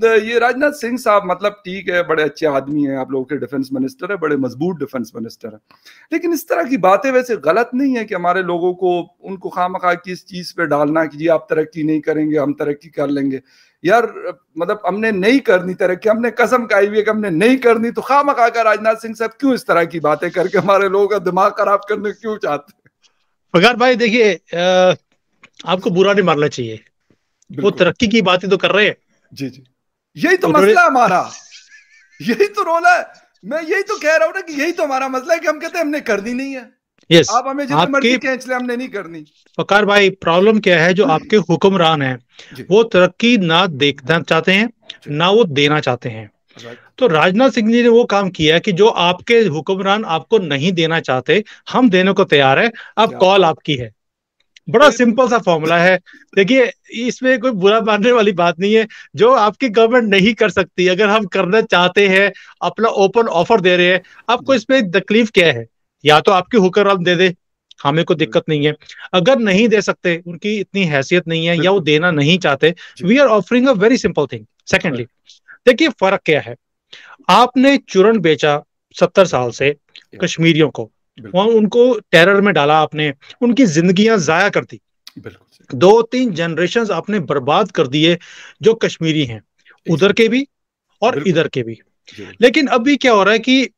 ये राजनाथ सिंह साहब मतलब ठीक है बड़े अच्छे आदमी हैं आप लोगों के डिफेंस मिनिस्टर है बड़े मजबूत डिफेंस मिनिस्टर है लेकिन इस तरह की बातें वैसे गलत नहीं है कि हमारे लोगों को उनको खाम खा की इस चीज़ पे डालना कि जी आप तरक्की नहीं करेंगे हम तरक्की कर लेंगे यार मतलब हमने नहीं करनी तरक्की हमने कसम खाई हुई है कि हमने नहीं करनी तो खाम खा राजनाथ सिंह साहब क्यों इस तरह की बातें करके हमारे लोगों का दिमाग खराब करने क्यों चाहते हैं भाई देखिए आपको बुरा नहीं मारना चाहिए वो तरक्की की बातें तो कर रहे हैं जी जी यही तो मसला हमारा यही तो रोल है मैं यही तो कह रहा हूँ ना कि यही तो हमारा मसला है कि हम कहते हैं हमने करनी नहीं है yes, आप हमें जितनी मर्जी खेच ले हमने नहीं करनी फकार भाई प्रॉब्लम क्या है जो आपके हुक्मरान हैं वो तरक्की ना देखना चाहते हैं ना वो देना चाहते हैं तो राजनाथ सिंह जी ने वो काम किया कि जो आपके हुक्मरान आपको नहीं देना चाहते हम देने को तैयार है अब कॉल आपकी है बड़ा सिंपल सा फॉर्मूला है देखिए इसमें कोई बुरा मानने वाली बात नहीं है जो आपकी गवर्नमेंट नहीं कर सकती अगर हम करना चाहते हैं अपना ओपन ऑफर दे रहे हैं आपको इसमें तकलीफ क्या है या तो आपकी हुकर आप दे दे हमें को दिक्कत नहीं है अगर नहीं दे सकते उनकी इतनी हैसियत नहीं है या वो देना नहीं चाहते we are offering a very simple thing secondly देखिए फर्क क्या है आपने चूरण बेचा सत्तर साल से कश्मीरियों को वहां उनको टेरर में डाला आपने उनकी जिंदगियां जाया कर दी दो तीन जनरेशन आपने बर्बाद कर दिए जो कश्मीरी हैं उधर के भी और इधर के भी लेकिन अभी क्या हो रहा है कि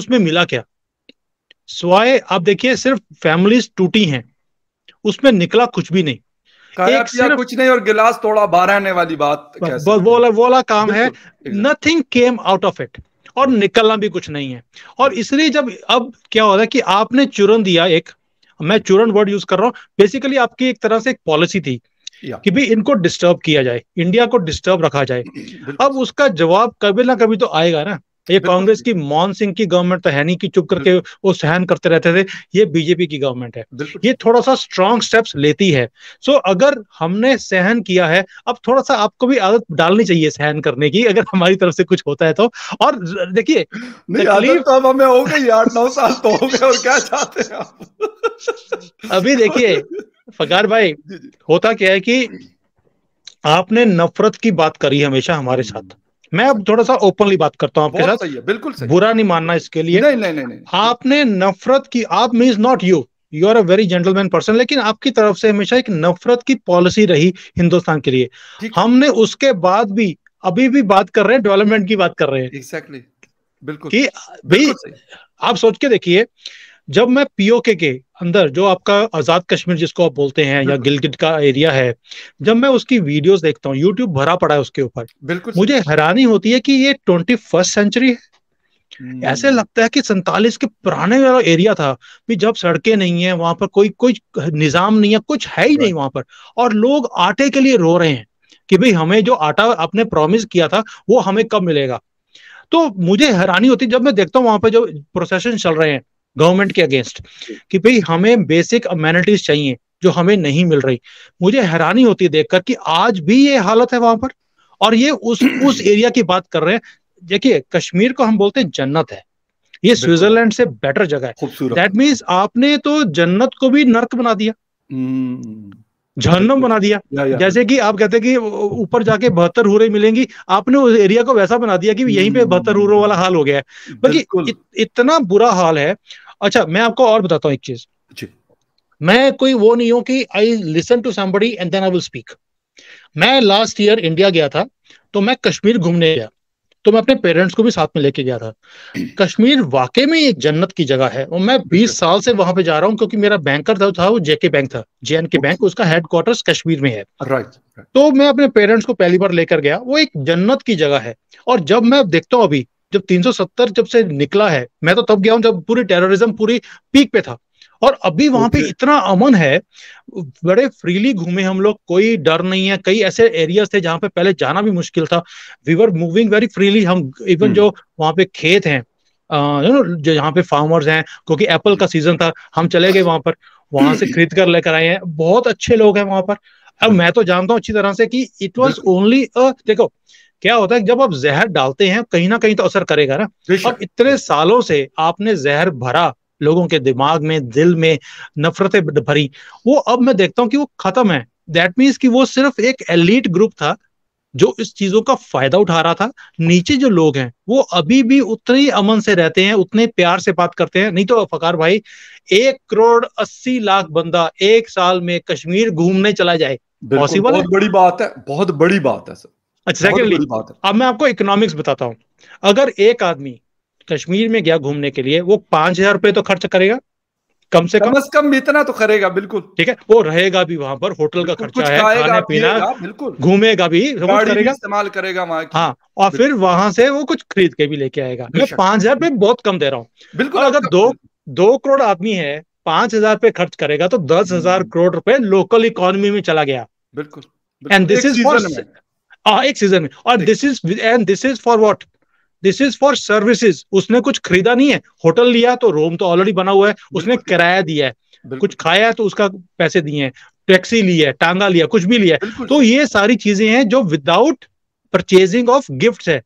उसमें मिला क्या स्वाय आप देखिए सिर्फ फैमिलीज टूटी हैं उसमें निकला कुछ भी नहीं एक सिर्फ कुछ नहीं और गिलास थोड़ा बाहर आने वाली बात वो वाला काम है nothing came out of it और निकलना भी कुछ नहीं है और इसलिए जब अब क्या हो रहा है कि आपने चूरन दिया एक मैं चूरन वर्ड यूज कर रहा हूँ बेसिकली आपकी एक तरह से एक पॉलिसी थी कि भी इनको डिस्टर्ब किया जाए इंडिया को डिस्टर्ब रखा जाए अब उसका जवाब कभी ना कभी तो आएगा ना ये कांग्रेस की मोहन सिंह की गवर्नमेंट तो है नहीं कि चुप करके वो सहन करते रहते थे ये बीजेपी की गवर्नमेंट है ये थोड़ा सा स्ट्रांग स्टेप्स लेती है सो अगर हमने सहन किया है अब थोड़ा सा आपको भी आदत डालनी चाहिए सहन करने की अगर हमारी तरफ से कुछ होता है तो और देखिए तो अब हमें हो गई आठ नौ साल तो हो गए और क्या चाहते हैं आप अभी देखिए फकार भाई होता क्या है कि आपने नफरत की बात करी हमेशा हमारे साथ मैं अब थोड़ा सा ओपनली बात करता हूँ आपके साथ सही है, बिल्कुल सही बुरा नहीं मानना इसके लिए नहीं नहीं नहीं, नहीं। आपने नफरत की आप mean not you you are a very gentleman person लेकिन आपकी तरफ से हमेशा एक नफरत की पॉलिसी रही हिंदुस्तान के लिए हमने उसके बाद भी अभी भी बात कर रहे हैं डेवलपमेंट की बात कर रहे हैं एग्जैक्टली exactly. बिल्कुल कि भाई आप सोच के देखिए जब मैं पीओके के अंदर जो आपका आजाद कश्मीर जिसको आप बोलते हैं या गिलगित का एरिया है जब मैं उसकी वीडियोस देखता हूँ यूट्यूब भरा पड़ा है उसके ऊपर मुझे हैरानी होती है कि ये ट्वेंटी फर्स्ट सेंचुरी है हम्म। ऐसे लगता है कि सैतालीस के पुराने वाला एरिया था भी जब सड़कें नहीं है वहां पर कोई कोई निजाम नहीं है कुछ है ही नहीं वहां पर और लोग आटे के लिए रो रहे हैं कि भाई हमें जो आटा आपने प्रॉमिस किया था वो हमें कब मिलेगा तो मुझे हैरानी होती जब मैं देखता हूँ वहां पर जो प्रोसेशन चल रहे हैं गवर्नमेंट के अगेंस्ट कि भाई हमें बेसिक अमेनिटीज चाहिए जो हमें नहीं मिल रही मुझे हैरानी होती है देखकर कि आज भी ये हालत है वहां पर और ये उस उस एरिया की बात कर रहे हैं देखिए कश्मीर को हम बोलते हैं जन्नत है ये स्विट्जरलैंड से बेटर जगह है दैट मीन्स आपने तो जन्नत को भी नर्क बना दिया जहनम हम्म। बना दिया या, या, जैसे कि आप कहते हैं कि ऊपर जाके बहत्तर हुरे मिलेंगी आपने उस एरिया को वैसा बना दिया कि यहीं पे बहत्तर हुरों हम्म। वाला हाल हो गया है बल्कि इत, इतना बुरा हाल है अच्छा मैं आपको और बताता हूँ एक चीज मैं कोई वो नहीं हूं कि I listen to somebody and then I will speak मैं लास्ट ईयर इंडिया गया था तो मैं कश्मीर घूमने गया तो मैं अपने पेरेंट्स को भी साथ में लेके गया था कश्मीर वाकई में एक जन्नत की जगह है और मैं 20 अच्छा। साल से वहां पे जा रहा हूँ क्योंकि मेरा बैंकर था, था वो जेके बैंक था जे के बैंक उसका हेडक्वार्टर कश्मीर में है राइट तो मैं अपने पेरेंट्स को पहली बार लेकर गया वो एक जन्नत की जगह है और जब मैं देखता हूँ अभी जब 370 जब से निकला है मैं तो तब गया हूं जब पूरी टेररिज्म पूरी पीक पे था और अभी वहां पे इतना अमन है बड़े फ्रीली घूमे हम लोग कोई डर नहीं है कई ऐसे एरियाज थे जहां पे पहले जाना भी मुश्किल था we were moving very freely हम इवन hmm. जो वहां पे खेत हैं नो जो यहाँ पे फार्मर्स हैं क्योंकि एप्पल का सीजन था हम चले गए वहां पर वहां से खरीद कर लेकर आए हैं बहुत अच्छे लोग हैं वहां पर अब hmm. मैं तो जानता हूँ अच्छी तरह से कि इट वॉज ओनली देखो क्या होता है जब आप जहर डालते हैं कहीं ना कहीं तो असर करेगा ना और इतने सालों से आपने जहर भरा लोगों के दिमाग में दिल में नफरतें भरी वो अब मैं देखता हूँ कि वो खत्म है दैट मीन्स कि वो सिर्फ एक एलिट ग्रुप था जो इस चीजों का फायदा उठा रहा था नीचे जो लोग हैं वो अभी भी उतने ही अमन से रहते हैं उतने प्यार से बात करते हैं नहीं तो फकार भाई एक करोड़ अस्सी लाख बंदा एक साल में कश्मीर घूमने चला जाए पॉसिबल बहुत बड़ी बात है बहुत बड़ी बात है सर अच्छा सेकेंडली अब मैं आपको इकोनॉमिक्स बताता हूँ अगर एक आदमी कश्मीर में गया घूमने के लिए वो पांच हजार रुपए तो खर्च करेगा कम से कम कम इतना तो करेगा बिल्कुल ठीक है वो रहेगा भी वहां पर होटल का खर्चा है खाना पीना बिल्कुल घूमेगा भी इस्तेमाल करेगा वहां हाँ और फिर वहां से वो कुछ खरीद के भी लेके आएगा मैं पांच हजार रुपये बहुत कम दे रहा हूँ बिल्कुल अगर दो दो करोड़ आदमी है पांच हजार रुपये खर्च करेगा तो दस हम्म। हजार करोड़ रुपए लोकल इकोनॉमी में चला गया बिल्कुल and this is ah, ah, एक सीजन में और this is and this is for what this is for services उसने कुछ खरीदा नहीं है होटल लिया तो रूम तो ऑलरेडी बना हुआ है उसने किराया दिया है कुछ खाया तो उसका पैसे दिए हैं टैक्सी लिया है टांगा लिया कुछ भी लिया है तो ये सारी चीजें हैं जो विदाउट परचेजिंग ऑफ गिफ्ट है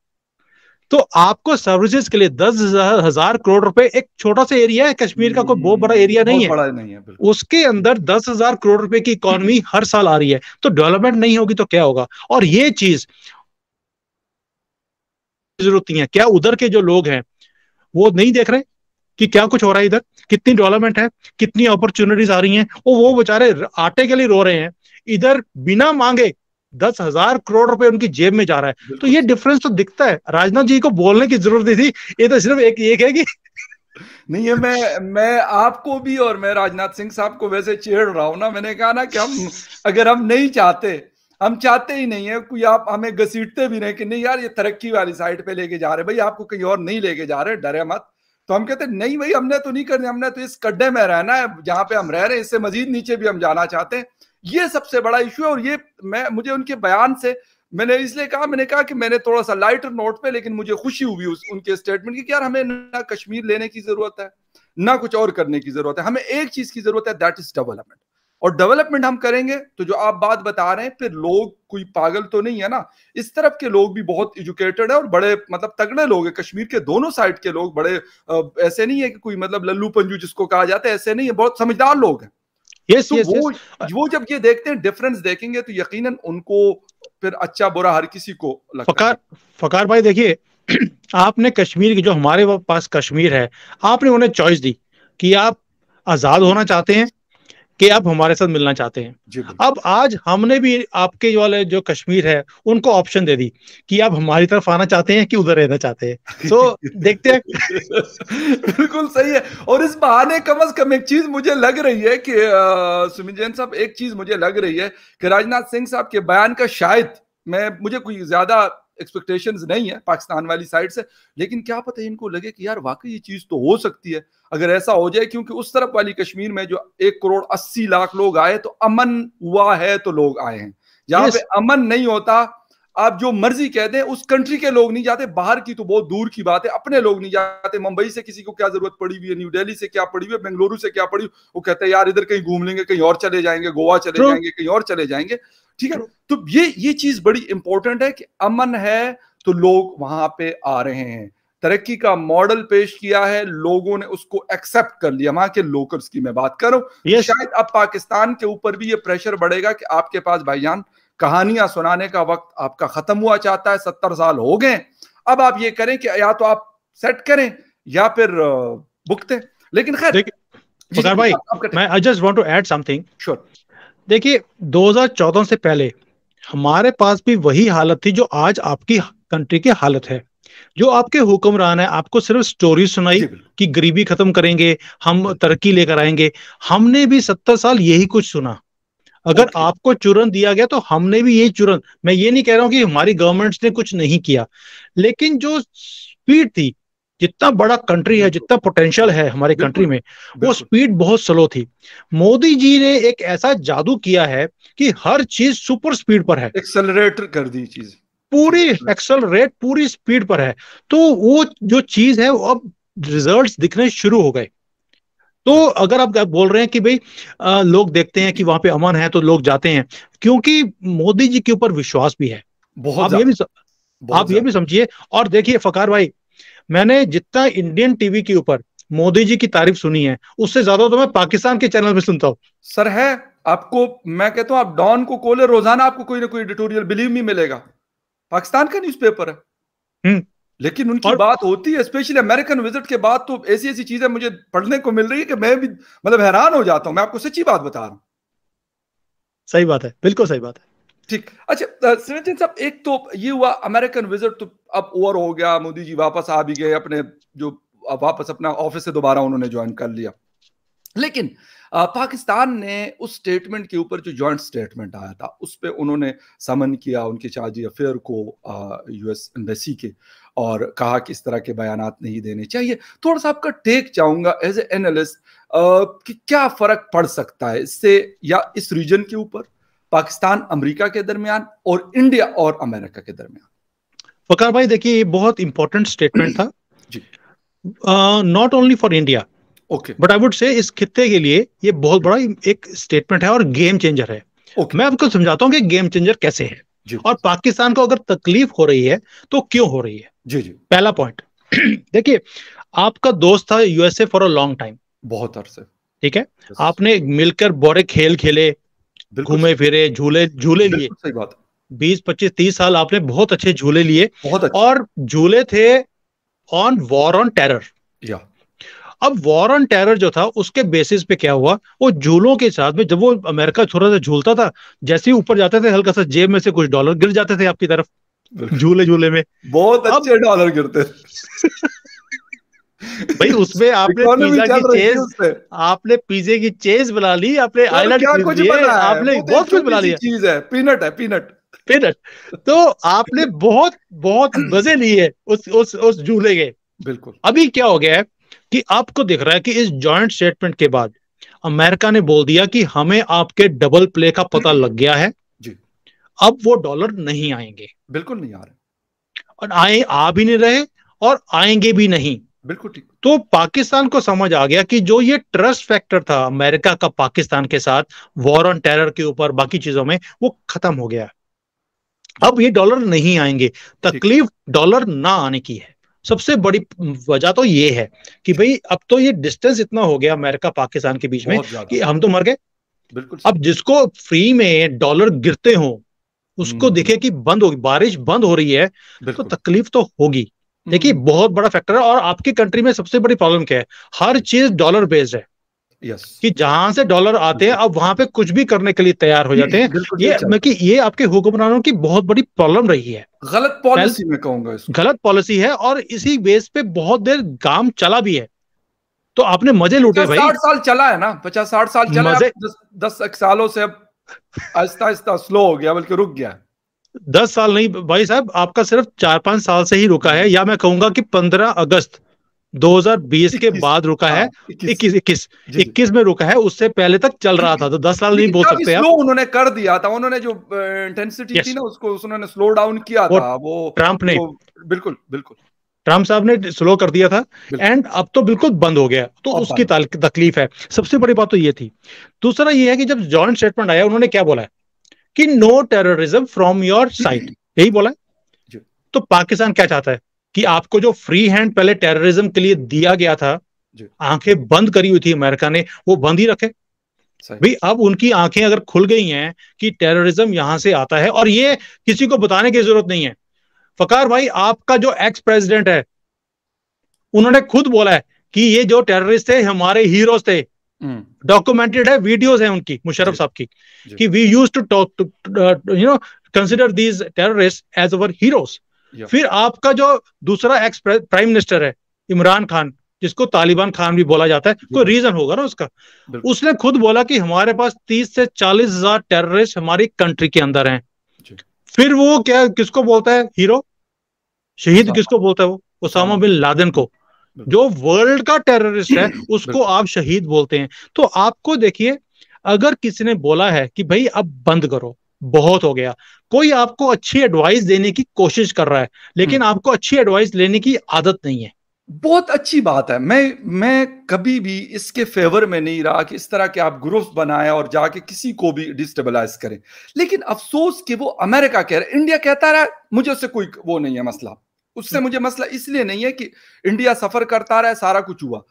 तो आपको सर्विसेज के लिए दस हजार करोड़ रुपए एक छोटा सा एरिया है कश्मीर का कोई बहुत बड़ा एरिया हम्म, नहीं है बड़ा नहीं है उसके अंदर दस हजार करोड़ रुपए की इकोनॉमी हर साल आ रही है तो डेवलपमेंट नहीं होगी तो क्या होगा और ये चीज जरूरत है क्या उधर के जो लोग हैं वो नहीं देख रहे कि क्या कुछ हो रहा है इधर कितनी डेवलपमेंट है कितनी अपॉर्चुनिटीज आ रही हैं वो वो बेचारे आटे के लिए रो रहे हैं इधर बिना मांगे दस हजार करोड़ रुपए उनकी जेब में जा रहा है तो ये डिफरेंस तो दिखता है राजनाथ जी को बोलने की जरूरत नहीं थी ये तो सिर्फ एक एक है कि नहीं है मैं मैं आपको भी और मैं राजनाथ सिंह साहब को वैसे छेड़ रहा हूं ना मैंने कहा ना कि हम अगर हम नहीं चाहते हम चाहते ही नहीं है कोई आप हमें घसीटते भी नहीं कि नहीं यार ये तरक्की वाली साइड पे लेके जा रहे भाई आपको कहीं और नहीं लेके जा रहे डरे मत तो हम कहते नहीं भाई हमने तो नहीं करना हमने तो इस कड्डे में रहना है जहां पे हम रह रहे हैं इससे मजीद नीचे भी हम जाना चाहते हैं ये सबसे बड़ा इशू है और ये मैं मुझे उनके बयान से मैंने इसलिए कहा मैंने कहा कि मैंने थोड़ा सा लाइटर नोट पे लेकिन मुझे खुशी हुई उस उनके स्टेटमेंट की यार हमें ना कश्मीर लेने की जरूरत है ना कुछ और करने की जरूरत है हमें एक चीज की जरूरत है दैट इज डेवलपमेंट और डेवलपमेंट हम करेंगे तो जो आप बात बता रहे हैं फिर लोग कोई पागल तो नहीं है ना इस तरफ के लोग भी बहुत एजुकेटेड है और बड़े मतलब तगड़े लोग हैं कश्मीर के दोनों साइड के लोग बड़े ऐसे नहीं है कि कोई मतलब लल्लू पंजू जिसको कहा जाता है ऐसे नहीं है बहुत समझदार लोग हैं yes, yes, तो वो yes. वो जब ये देखते हैं डिफरेंस देखेंगे तो यकीनन उनको फिर अच्छा बुरा हर किसी को लगता फकार है। फकार भाई देखिए आपने कश्मीर की जो हमारे पास कश्मीर है आपने उन्हें चॉइस दी कि आप आजाद होना चाहते हैं कि आप हमारे साथ मिलना चाहते हैं अब आज हमने भी आपके वाले जो कश्मीर है उनको ऑप्शन दे दी कि आप हमारी तरफ आना चाहते हैं कि उधर रहना चाहते हैं तो देखते हैं बिल्कुल सही है और इस बहाने कम अज कम एक चीज मुझे लग रही है कि सुमित जैन साहब एक चीज मुझे लग रही है कि राजनाथ सिंह साहब के बयान का शायद मैं मुझे कोई ज्यादा एक्सपेक्टेशन नहीं है पाकिस्तान वाली साइड से लेकिन क्या पता इनको लगे कि यार वाकई ये चीज़ तो हो सकती है अगर ऐसा हो जाए क्योंकि उस तरफ वाली कश्मीर में जो एक करोड़ अस्सी लाख लोग आए तो अमन हुआ है तो लोग आए हैं जहाँ पे अमन नहीं होता आप जो मर्जी कह दें उस कंट्री के लोग नहीं जाते बाहर की तो बहुत दूर की बात है अपने लोग नहीं जाते मुंबई से किसी को क्या जरूरत पड़ी हुई है न्यू दिल्ली से क्या पड़ी हुई है बेंगलुरु से क्या पड़ी वो कहते हैं यार इधर कहीं घूम लेंगे कहीं और चले जाएंगे गोवा चले जाएंगे कहीं और चले जाएंगे ठीक है तो ये ये चीज बड़ी इंपॉर्टेंट है कि अमन है तो लोग वहां पे आ रहे हैं तरक्की का मॉडल पेश किया है लोगों ने उसको एक्सेप्ट कर लिया वहां के लोकल्स की मैं बात करूं yes. शायद अब पाकिस्तान के ऊपर भी ये प्रेशर बढ़ेगा कि आपके पास भाईजान कहानियां सुनाने का वक्त आपका खत्म हुआ चाहता है सत्तर साल हो गए अब आप ये करें कि या तो आप सेट करें या फिर बुकते लेकिन खैर भाई मैं I just want to add something sure देखिए 2014 से पहले हमारे पास भी वही हालत थी जो आज आपकी कंट्री की हालत है जो आपके हुक्मरान है आपको सिर्फ स्टोरी सुनाई कि गरीबी खत्म करेंगे हम तरक्की लेकर आएंगे हमने भी सत्तर साल यही कुछ सुना अगर okay. आपको चुरन दिया गया तो हमने भी यही चुरन मैं ये नहीं कह रहा हूं कि हमारी गवर्नमेंट्स ने कुछ नहीं किया लेकिन जो स्पीड थी जितना बड़ा कंट्री है जितना पोटेंशियल है हमारे कंट्री में वो स्पीड बहुत स्लो थी मोदी जी ने एक ऐसा जादू किया है कि हर चीज सुपर स्पीड पर है एक्सेलरेटर कर दी चीज पूरी एक्सेलरेट पूरी स्पीड पर है तो वो जो चीज है वो अब रिजल्ट्स दिखने शुरू हो गए तो अगर आप बोल रहे हैं कि भाई लोग देखते हैं कि वहां पे अमन है तो लोग जाते हैं क्योंकि मोदी जी के ऊपर विश्वास भी है बहुत आप ये भी आप ये भी समझिए और देखिए फकार भाई मैंने जितना इंडियन टीवी के ऊपर मोदी जी की तारीफ सुनी है उससे ज्यादा तो मैं पाकिस्तान के चैनल में सुनता हूँ सर है आपको मैं कहता हूँ आप डॉन को कोले रोजाना आपको कोई ना कोई एडिटोरियल बिलीव नहीं मिलेगा पाकिस्तान का न्यूज़पेपर है हम्म। लेकिन उनकी और... बात होती है स्पेशली अमेरिकन विजिट के बाद तो ऐसी ऐसी चीजें मुझे पढ़ने को मिल रही है कि मैं भी मतलब हैरान हो जाता हूँ मैं आपको सच्ची बात बता रहा हूँ सही बात है बिल्कुल सही बात है ठीक अच्छा निरंजन साहब एक तो ये हुआ अमेरिकन विजिट तो अब ओवर हो गया मोदी जी वापस आ भी गए अपने जो वापस अपना ऑफिस से दोबारा उन्होंने ज्वाइन कर लिया लेकिन पाकिस्तान ने उस स्टेटमेंट के ऊपर जो जॉइंट स्टेटमेंट आया था उस पर उन्होंने समन किया उनके चार्जी अफेयर को यूएस एम्बेसी के और कहा कि इस तरह के बयान नहीं देने चाहिए थोड़ा सा आपका टेक चाहूंगा एज ए एनालिस्ट कि क्या फर्क पड़ सकता है इससे या इस रीजन के ऊपर पाकिस्तान अमेरिका के दरमियान और इंडिया और अमेरिका के दरमियान वकार भाई देखिए ये बहुत इंपॉर्टेंट स्टेटमेंट था not only for India okay but I would say इस खत्ते के लिए ये बहुत बड़ा एक स्टेटमेंट है और गेम चेंजर है okay. मैं आपको समझाता हूँ कि गेम चेंजर कैसे है और पाकिस्तान को अगर तकलीफ हो रही है तो क्यों हो रही है जी जी पहला पॉइंट देखिए आपका दोस्त था USA for a long time बहुत अरसे ठीक है आपने मिलकर बोरे खेल खेले घूमे फिरे झूले झूले लिए सही बात बीस पच्चीस तीस साल आपने बहुत अच्छे झूले लिए और झूले थे ऑन वॉर ऑन टेरर या अब वॉर ऑन टेरर जो था उसके बेसिस पे क्या हुआ वो झूलों के साथ में जब वो अमेरिका थोड़ा सा झूलता था जैसे ही ऊपर जाते थे हल्का सा जेब में से कुछ डॉलर गिर जाते थे आपकी तरफ झूले झूले में बहुत अच्छे डॉलर गिरते भाई उसमें आपने पिज्जा की चेज आपने पिज्जे की चेज बना ली आपने आइलैंड आपने तो बहुत कुछ बना लिया चीज है पीनट है पीनट स्पिनर तो आपने बहुत बहुत मजे लिए उस उस उस झूले के बिल्कुल अभी क्या हो गया है कि आपको दिख रहा है कि इस जॉइंट स्टेटमेंट के बाद अमेरिका ने बोल दिया कि हमें आपके डबल प्ले का पता लग गया है जी अब वो डॉलर नहीं आएंगे बिल्कुल नहीं आ रहे और आए आ भी नहीं रहे और आएंगे भी नहीं बिल्कुल ठीक तो पाकिस्तान को समझ आ गया कि जो ये ट्रस्ट फैक्टर था अमेरिका का पाकिस्तान के साथ वॉर ऑन टेरर के ऊपर बाकी चीजों में वो खत्म हो गया अब ये डॉलर नहीं आएंगे तकलीफ डॉलर ना आने की है सबसे बड़ी वजह तो ये है कि भाई अब तो ये डिस्टेंस इतना हो गया अमेरिका पाकिस्तान के बीच में कि हम तो मर गए बिल्कुल अब जिसको फ्री में डॉलर गिरते हो उसको हम्म। दिखे कि बंद होगी बारिश बंद हो रही है तो तकलीफ तो होगी देखिए हम्म। बहुत बड़ा फैक्टर है और आपकी कंट्री में सबसे बड़ी प्रॉब्लम क्या है हर चीज डॉलर बेस्ड है yes. कि जहां से डॉलर आते हैं अब वहां पे कुछ भी करने के लिए तैयार हो जाते हैं ये मैं मतलब कि ये आपके हुक्मरानों की बहुत बड़ी प्रॉब्लम रही है गलत पॉलिसी मैं कहूंगा गलत पॉलिसी है और इसी बेस पे बहुत देर काम चला भी है तो आपने मजे लूटे भाई साठ साल चला है ना पचास साठ साल चला मजे... दस, दस सालों से अब आहिस्ता आहिस्ता स्लो हो गया बल्कि रुक गया दस साल नहीं भाई साहब आपका सिर्फ चार पांच साल से ही रुका है या मैं कहूंगा कि पंद्रह अगस्त 2020 के बाद रुका है हाँ, इक्कीस इक्कीस इक्कीस में रुका है उससे पहले तक चल रहा था तो दस साल नहीं बोल सकते आप उन्होंने कर दिया था उन्होंने जो इंटेंसिटी थी ना उसको उन्होंने स्लो डाउन किया था वो ट्रंप ने बिल्कुल बिल्कुल ट्रम्प साहब ने स्लो कर दिया था एंड अब तो बिल्कुल बंद हो गया तो उसकी तकलीफ है सबसे बड़ी बात तो ये थी दूसरा ये है कि जब जॉइंट स्टेटमेंट आया उन्होंने क्या बोला है कि no terrorism from your side यही बोला है तो पाकिस्तान क्या चाहता है कि आपको जो फ्री हैंड पहले टेररिज्म के लिए दिया गया था आंखें बंद करी हुई थी अमेरिका ने वो बंद ही रखे भाई अब उनकी आंखें अगर खुल गई हैं कि टेररिज्म यहां से आता है और ये किसी को बताने की जरूरत नहीं है फकार भाई आपका जो एक्स प्रेसिडेंट है उन्होंने खुद बोला है कि ये जो टेररिस्ट थे हमारे हीरोज थे डॉक्यूमेंटेड हम्म। है वीडियोस है उनकी मुशरफ साहब की कि we use to talk you know consider these terrorist as our heroes फिर आपका जो दूसरा एक्स प्राइम मिनिस्टर है इमरान खान जिसको तालिबान खान भी बोला जाता है कोई रीजन होगा ना उसका उसने खुद बोला कि हमारे पास तीस से चालीस हजार टेररिस्ट हमारी कंट्री के अंदर हैं फिर वो क्या किसको बोलता है हीरो शहीद किसको बोलता है वो उसामा बिन लादेन को जो वर्ल्ड का टेररिस्ट है उसको आप शहीद बोलते हैं तो आपको देखिए अगर किसी ने बोला है कि भाई अब बंद करो बहुत हो गया कोई आपको अच्छी एडवाइस देने की कोशिश कर रहा है लेकिन हम्म। आपको अच्छी एडवाइस लेने की आदत नहीं है बहुत अच्छी बात है मैं मैं कभी भी इसके फेवर में नहीं रहा कि इस तरह के आप ग्रुप्स बनाए और जाके किसी को भी डिस्टेबलाइज करें लेकिन अफसोस कि वो अमेरिका कह रहा इंडिया कहता रहा मुझे उससे कोई वो नहीं है मसला उससे हम्म। मुझे मसला इसलिए नहीं है कि इंडिया सफर करता रहा सारा कुछ हुआ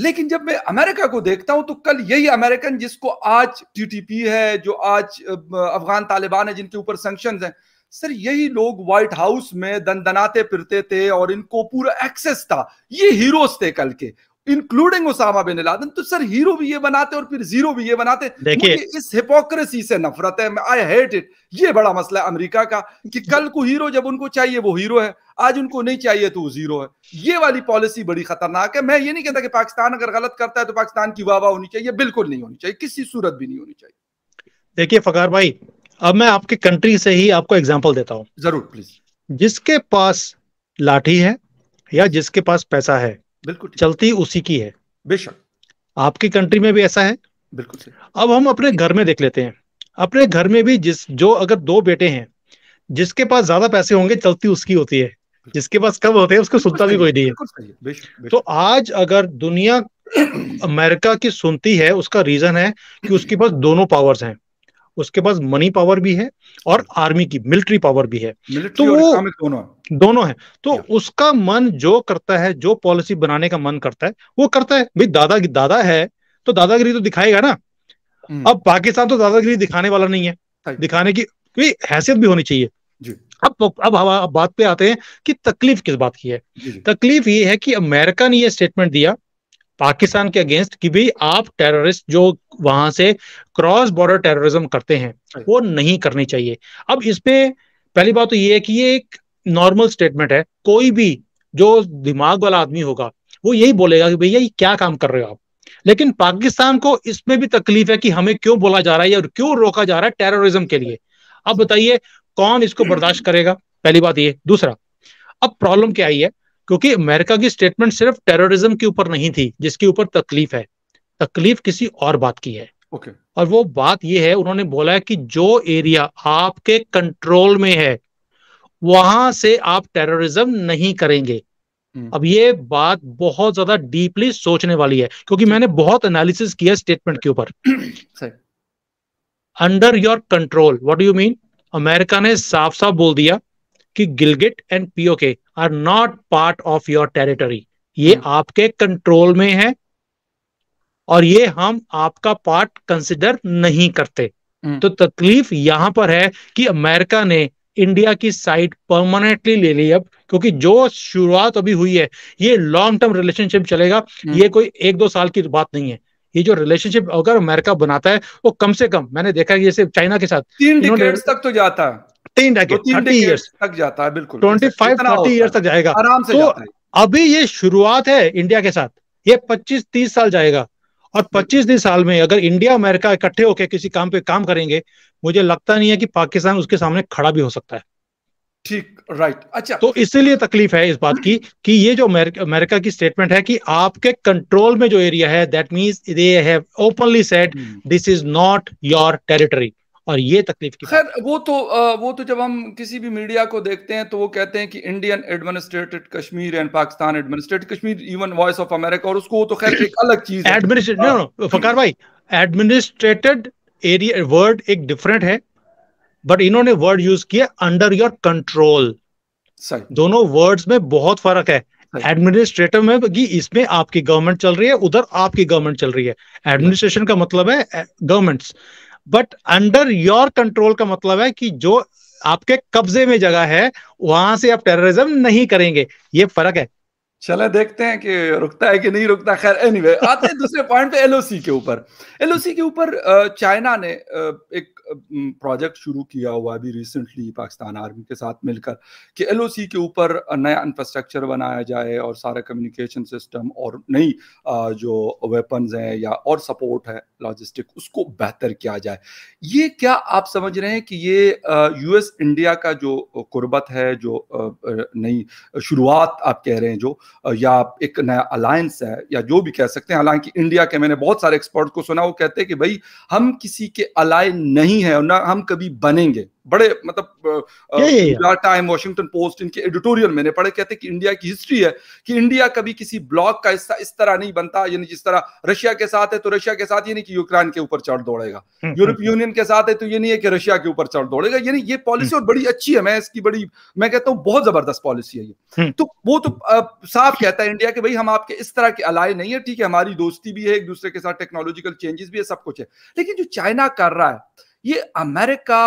लेकिन जब मैं अमेरिका को देखता हूं तो कल यही अमेरिकन जिसको आज टीटीपी है जो आज अफगान तालिबान है जिनके ऊपर सेंक्शन हैं सर यही लोग व्हाइट हाउस में दन फिरते थे और इनको पूरा एक्सेस था ये हीरोज थे कल के इंक्लूडिंग ओसामा बिन लादन तो सर हीरो भी ये बनाते और फिर जीरो भी ये बनाते मुझे इस हिपोक्रेसी से नफरत है आई हेट इट ये बड़ा मसला है अमेरिका का कि कल को हीरो जब उनको चाहिए वो हीरो है आज उनको नहीं चाहिए तो वो जीरो है ये वाली पॉलिसी बड़ी खतरनाक है मैं ये नहीं कहता कि पाकिस्तान अगर गलत करता है तो पाकिस्तान की वाह होनी चाहिए बिल्कुल नहीं होनी चाहिए किसी सूरत भी नहीं होनी चाहिए देखिए फकार भाई अब मैं आपके कंट्री से ही आपको एग्जाम्पल देता हूँ जरूर प्लीज जिसके पास लाठी है या जिसके पास पैसा है बिल्कुल चलती उसी की है बेशक आपकी कंट्री में भी ऐसा है बिल्कुल अब हम अपने घर में देख लेते हैं अपने घर में भी जिस जो अगर दो बेटे हैं जिसके पास ज्यादा पैसे होंगे चलती उसकी होती है जिसके पास कम होते हैं उसको सुनता भी कोई नहीं है तो आज अगर दुनिया अमेरिका की सुनती है उसका रीजन है कि उसके पास दोनों पावर्स हैं उसके पास मनी पावर भी है और आर्मी हम्म। की मिलिट्री पावर भी है तो वो दोनों दोनों है तो उसका मन जो करता है जो पॉलिसी बनाने का मन करता है वो करता है भाई दादा दादा है तो दादागिरी तो दिखाएगा ना हम्म। अब पाकिस्तान तो दादागिरी दिखाने वाला नहीं है दिखाने की हैसियत भी होनी चाहिए अब अब हम बात पे आते हैं कि तकलीफ किस बात की है तकलीफ ये है कि अमेरिका ने ये स्टेटमेंट दिया पाकिस्तान के अगेंस्ट कि भी आप टेररिस्ट जो वहां से क्रॉस बॉर्डर टेररिज्म करते हैं वो नहीं करनी चाहिए अब इस पे पहली बात तो ये है कि ये एक नॉर्मल स्टेटमेंट है कोई भी जो दिमाग वाला आदमी होगा वो यही बोलेगा कि भैया ये क्या काम कर रहे हो आप लेकिन पाकिस्तान को इसमें भी तकलीफ है कि हमें क्यों बोला जा रहा है और क्यों रोका जा रहा है टेररिज्म के लिए अब बताइए कौन इसको बर्दाश्त करेगा पहली बात ये दूसरा अब प्रॉब्लम क्या आई है क्योंकि अमेरिका की स्टेटमेंट सिर्फ टेररिज्म के ऊपर नहीं थी जिसके ऊपर तकलीफ है तकलीफ किसी और बात की है okay. और वो बात ये है उन्होंने बोला है कि जो एरिया आपके कंट्रोल में है वहां से आप टेररिज्म नहीं करेंगे hmm. अब ये बात बहुत ज्यादा डीपली सोचने वाली है क्योंकि मैंने बहुत एनालिसिस किया स्टेटमेंट के ऊपर under your control what do you mean America ने साफ साफ बोल दिया कि Gilgit and PoK are not part of your territory ये hmm. आपके कंट्रोल में है और ये हम आपका पार्ट कंसिडर नहीं करते hmm. तो तकलीफ यहां पर है कि अमेरिका ने इंडिया की साइड परमानेंटली ले ली अब क्योंकि जो शुरुआत अभी हुई है ये लॉन्ग टर्म रिलेशनशिप चलेगा hmm. ये कोई एक दो साल की बात नहीं है ये जो रिलेशनशिप अगर अमेरिका बनाता है वो कम से कम मैंने देखा जैसे चाइना के साथ तीन तक तो जाता तीन डेकेट थर्टी ईयर्स तक जाता है बिल्कुल ट्वेंटी फाइव थर्टी ईयर्स अभी ये शुरुआत है इंडिया के साथ ये पच्चीस तीस साल जाएगा और 25 दिन साल में अगर इंडिया अमेरिका इकट्ठे होकर किसी काम पे काम करेंगे मुझे लगता नहीं है कि पाकिस्तान उसके सामने खड़ा भी हो सकता है ठीक राइट अच्छा तो इसीलिए तकलीफ है इस बात की कि ये जो अमेरिका की स्टेटमेंट है कि आपके कंट्रोल में जो एरिया है that means they have openly said this is not your territory और ये तकलीफ की खैर वो तो वो तो जब हम किसी भी मीडिया को देखते हैं तो वो कहते हैं कि Indian administered Kashmir and Pakistan administered Kashmir even Voice of America और उसको तो खैर एक अलग चीज एडमिनिस्ट्रेटेड नो फकार भाई एडमिनिस्ट्रेटेड एरिया वर्ड एक डिफरेंट है बट इन्होंने वर्ड यूज किया अंडर योर कंट्रोल दोनों वर्ड्स में बहुत फर्क है एडमिनिस्ट्रेटिव में कि इसमें आपकी गवर्नमेंट चल रही है उधर आपकी गवर्नमेंट चल रही है एडमिनिस्ट्रेशन का मतलब है governments but under your control का मतलब है कि जो आपके कब्जे में जगह है वहां से आप टेररिज्म नहीं करेंगे ये फर्क है चले देखते हैं कि रुकता है कि नहीं रुकता खैर एनीवे anyway, आते हैं दूसरे पॉइंट पे एलओसी के ऊपर एलओसी के ऊपर चाइना ने एक प्रोजेक्ट शुरू किया हुआ अभी रिसेंटली पाकिस्तान आर्मी के साथ मिलकर कि एल के ऊपर नया इंफ्रास्ट्रक्चर बनाया जाए और सारा कम्युनिकेशन सिस्टम और नई जो वेपन्स हैं या और सपोर्ट है लॉजिस्टिक उसको बेहतर किया जाए ये क्या आप समझ रहे हैं कि ये यूएस इंडिया का जो कुर्बत है जो नई शुरुआत आप कह रहे हैं जो या एक नया अलायंस है या जो भी कह सकते हैं हालांकि इंडिया के मैंने बहुत सारे एक्सपर्ट को सुना वो कहते हैं कि भाई हम किसी के अलाय नहीं नहीं है और ना हम कभी बनेंगे बड़े मतलब टाइम वॉशिंगटन पोस्ट इनके एडिटोरियल मैंने पढ़े कहते कि इंडिया की हिस्ट्री है कि इंडिया कभी किसी ब्लॉक का हिस्सा इस तरह नहीं बनता यानी जिस तरह रशिया के साथ है तो रशिया के साथ ये नहीं कि यूक्रेन के ऊपर चढ़ दौड़ेगा यूरोप हम्म, यूनियन हम्म, हम्म। के साथ है तो ये नहीं है कि रशिया के ऊपर चढ़ दौड़ेगा यानी ये पॉलिसी और बड़ी अच्छी है मैं इसकी बड़ी मैं कहता हूँ बहुत जबरदस्त पॉलिसी है ये तो वो तो साफ कहता है इंडिया के भाई हम आपके इस तरह के अलाय नहीं है ठीक है हमारी दोस्ती भी है एक दूसरे के साथ टेक्नोलॉजिकल चेंजेस भी है सब कुछ है लेकिन जो चाइना कर रहा है ये अमेरिका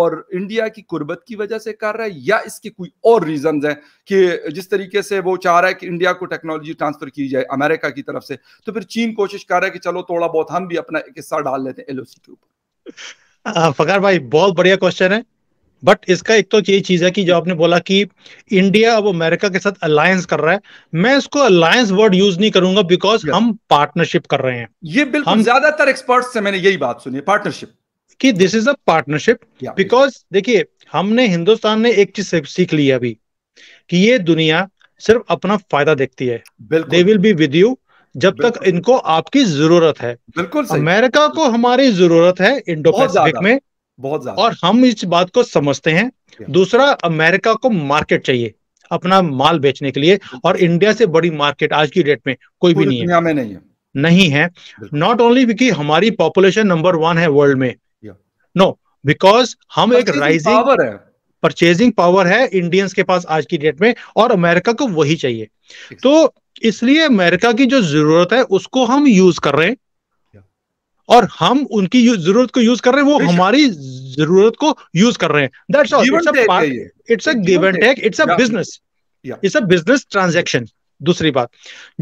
और इंडिया की कुर्बत की वजह से कर रहा है या इसके कोई और रीजन हैं कि जिस तरीके से वो चाह रहा है कि इंडिया को टेक्नोलॉजी ट्रांसफर की जाए अमेरिका की तरफ से तो फिर चीन कोशिश कर रहा है कि चलो थोड़ा बहुत हम भी अपना एक हिस्सा डाल लेते हैं एलओसी के ऊपर फकर भाई बहुत बढ़िया क्वेश्चन है बट इसका एक तो यही चीज है कि जो आपने बोला कि इंडिया अब अमेरिका के साथ अलायंस कर रहा है मैं इसको अलायंस वर्ड यूज नहीं करूंगा बिकॉज हम पार्टनरशिप कर रहे हैं ये बिल्कुल हम... ज्यादातर एक्सपर्ट से मैंने यही बात सुनी पार्टनरशिप कि this is a partnership because देखिए हमने हिंदुस्तान ने एक चीज सीख ली है अभी कि ये दुनिया सिर्फ अपना फायदा देखती है they will be with you जब तक इनको आपकी जरूरत है बिल्कुल अमेरिका को हमारी जरूरत है इंडो पैसिफिक में बहुत ज्यादा और हम इस बात को समझते हैं दूसरा अमेरिका को मार्केट चाहिए अपना माल बेचने के लिए और इंडिया से बड़ी मार्केट आज की डेट में कोई भी नहीं है नहीं है नहीं है नॉट ओनली क्योंकि हमारी पॉपुलेशन नंबर वन है वर्ल्ड में नो बिकॉज हम एक राइजिंग पावर है परचेजिंग पावर है इंडियंस के पास आज की डेट में और अमेरिका को वही चाहिए तो इसलिए अमेरिका की जो जरूरत है उसको हम यूज कर रहे हैं और हम उनकी जरूरत को यूज कर रहे हैं वो हमारी जरूरत को यूज कर रहे हैं that's all it's a give and take it's a business it's a business transaction दूसरी बात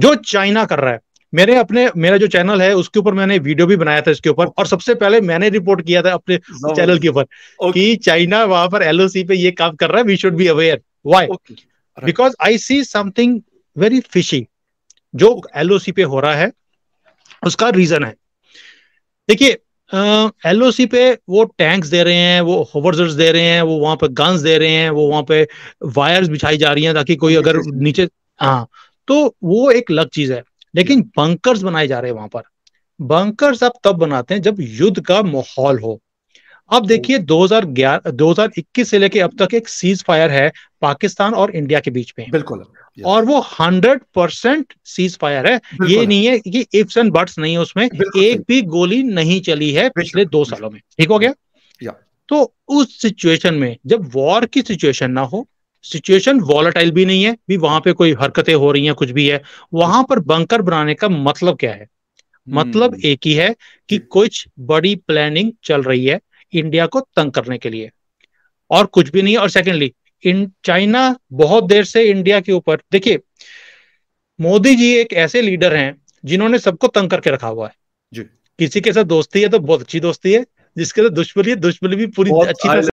जो चाइना कर रहा है मेरे अपने मेरा जो चैनल है उसके ऊपर मैंने वीडियो भी बनाया था इसके ऊपर और सबसे पहले मैंने रिपोर्ट किया था अपने चैनल के ऊपर कि चाइना वहां पर एलओसी पे ये काम कर रहा है we should be aware why because I see something very fishing जो एलओसी पे हो रहा है उसका रीजन है देखिए एलओसी uh, पे वो टैंक्स दे रहे हैं वो होवर्जर्स दे रहे हैं वो वहां पे गन्स दे रहे हैं वो वहां पे वायर्स बिछाई जा रही हैं ताकि कोई अगर नीचे हाँ तो वो एक लग चीज है लेकिन बंकर्स बनाए जा रहे हैं वहां पर बंकर्स आप तब बनाते हैं जब युद्ध का माहौल हो अब देखिए 2011 2021 से लेके अब तक एक सीज फायर है पाकिस्तान और इंडिया के बीच में बिल्कुल और वो 100 परसेंट सीज फायर है ये नहीं है कि इफ्स एंड बट्स नहीं है उसमें एक भी गोली नहीं चली है पिछले दो सालों में ठीक हो गया तो उस सिचुएशन में जब वॉर की सिचुएशन ना हो सिचुएशन वॉलेटाइल भी नहीं है भी वहां पे कोई हरकतें हो रही हैं कुछ भी है वहां पर बंकर बनाने का मतलब क्या है मतलब हम्म। एक ही है कि कुछ बड़ी प्लानिंग चल रही है इंडिया को तंग करने के लिए और कुछ भी नहीं और सेकेंडली इन चाइना बहुत देर से इंडिया के ऊपर देखिए मोदी जी एक ऐसे लीडर हैं जिन्होंने सबको तंग करके रखा हुआ है जी किसी के साथ दोस्ती है तो बहुत अच्छी दोस्ती है जिसके साथ दुश्मनी है दुश्मनी भी पूरी अच्छी